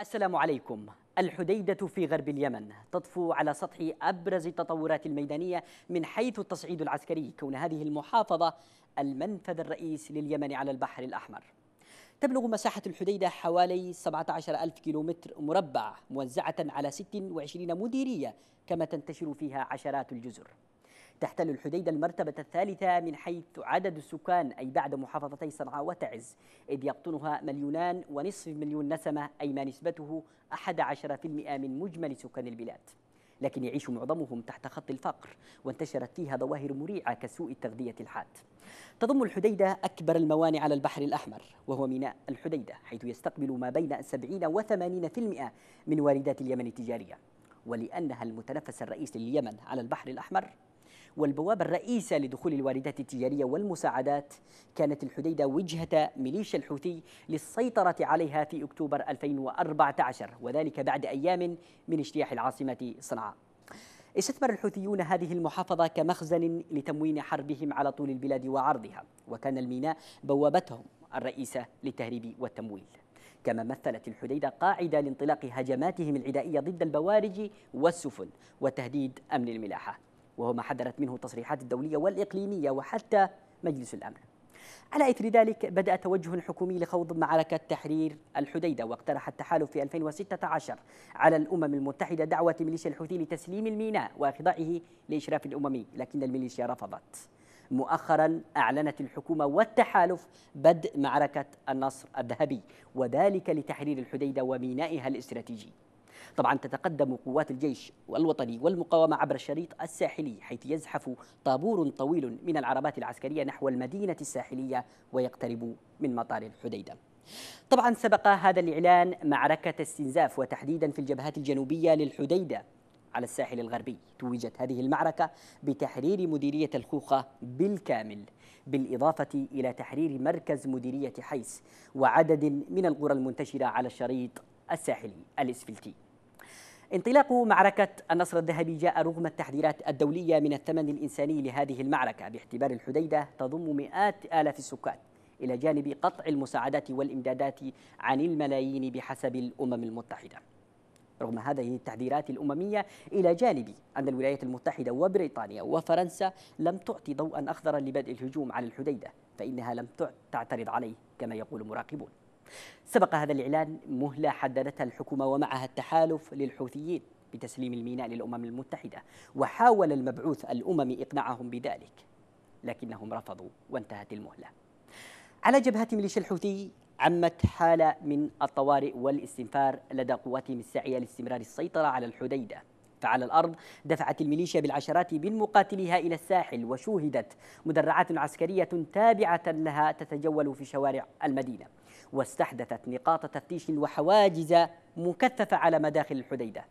السلام عليكم الحديدة في غرب اليمن تطفو على سطح أبرز التطورات الميدانية من حيث التصعيد العسكري كون هذه المحافظة المنفذ الرئيس لليمن على البحر الأحمر تبلغ مساحة الحديدة حوالي 17 ألف كيلومتر مربع موزعة على 26 مديرية كما تنتشر فيها عشرات الجزر تحتل الحديدة المرتبة الثالثة من حيث عدد السكان أي بعد محافظتي صنعاء وتعز إذ يقطنها مليونان ونصف مليون نسمة أي ما نسبته 11% من مجمل سكان البلاد لكن يعيش معظمهم تحت خط الفقر وانتشرت فيها ظواهر مريعة كسوء التغذية الحاد تضم الحديدة أكبر الموانئ على البحر الأحمر وهو ميناء الحديدة حيث يستقبل ما بين 70 و 80% من واردات اليمن التجارية ولأنها المتنفس الرئيسي لليمن على البحر الأحمر والبوابة الرئيسة لدخول الواردات التجارية والمساعدات كانت الحديدة وجهة ميليشيا الحوثي للسيطرة عليها في أكتوبر 2014 وذلك بعد أيام من اجتياح العاصمة صنعاء استثمر الحوثيون هذه المحافظة كمخزن لتموين حربهم على طول البلاد وعرضها وكان الميناء بوابتهم الرئيسة للتهريب والتمويل كما مثلت الحديدة قاعدة لانطلاق هجماتهم العدائية ضد البوارج والسفن وتهديد أمن الملاحة وهو ما حذرت منه التصريحات الدولية والإقليمية وحتى مجلس الأمن على إثر ذلك بدأ توجه حكومي لخوض معركة تحرير الحديدة واقترح التحالف في 2016 على الأمم المتحدة دعوة ميليشيا الحوثي لتسليم الميناء وخضاعه لإشراف الأممي لكن الميليشيا رفضت مؤخرا أعلنت الحكومة والتحالف بدء معركة النصر الذهبي وذلك لتحرير الحديدة ومينائها الاستراتيجي طبعا تتقدم قوات الجيش الوطني والمقاومة عبر الشريط الساحلي حيث يزحف طابور طويل من العربات العسكرية نحو المدينة الساحلية ويقترب من مطار الحديدة طبعا سبق هذا الإعلان معركة استنزاف وتحديدا في الجبهات الجنوبية للحديدة على الساحل الغربي توجت هذه المعركة بتحرير مديرية الخوخة بالكامل بالإضافة إلى تحرير مركز مديرية حيس وعدد من القرى المنتشرة على الشريط الساحلي الإسفلتي انطلاق معركة النصر الذهبي جاء رغم التحذيرات الدولية من الثمن الإنساني لهذه المعركة باعتبار الحديدة تضم مئات آلاف السكان إلى جانب قطع المساعدات والإمدادات عن الملايين بحسب الأمم المتحدة رغم هذه التحذيرات الأممية إلى جانب أن الولايات المتحدة وبريطانيا وفرنسا لم تعطي ضوءا أخضرا لبدء الهجوم على الحديدة فإنها لم تعترض عليه كما يقول مراقبون سبق هذا الإعلان مهلة حددتها الحكومة ومعها التحالف للحوثيين بتسليم الميناء للأمم المتحدة وحاول المبعوث الأممي إقناعهم بذلك لكنهم رفضوا وانتهت المهلة على جبهة ميليشيا الحوثي عمت حالة من الطوارئ والاستنفار لدى قواتهم السعية لاستمرار السيطرة على الحديدة على الأرض دفعت الميليشيا بالعشرات من مقاتليها إلى الساحل وشوهدت مدرعات عسكرية تابعة لها تتجول في شوارع المدينة واستحدثت نقاط تفتيش وحواجز مكثفة على مداخل الحديدة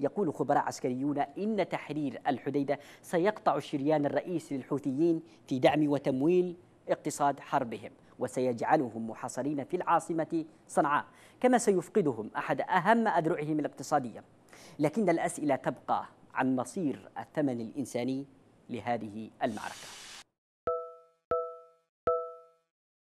يقول خبراء عسكريون إن تحرير الحديدة سيقطع الشريان الرئيسي للحوثيين في دعم وتمويل اقتصاد حربهم وسيجعلهم محاصرين في العاصمة صنعاء كما سيفقدهم أحد أهم أذرعهم الاقتصادية لكن الأسئلة تبقى عن مصير الثمن الإنساني لهذه المعركة